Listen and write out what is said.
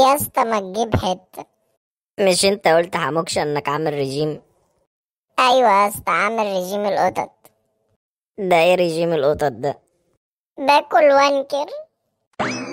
يا اسطى ما تجيب حته مش انت قلت حموكش انك عامل ريجيم ايوه يا اسطى عامل ريجيم القطط ده ايه ريجيم القطط ده باكل وانكر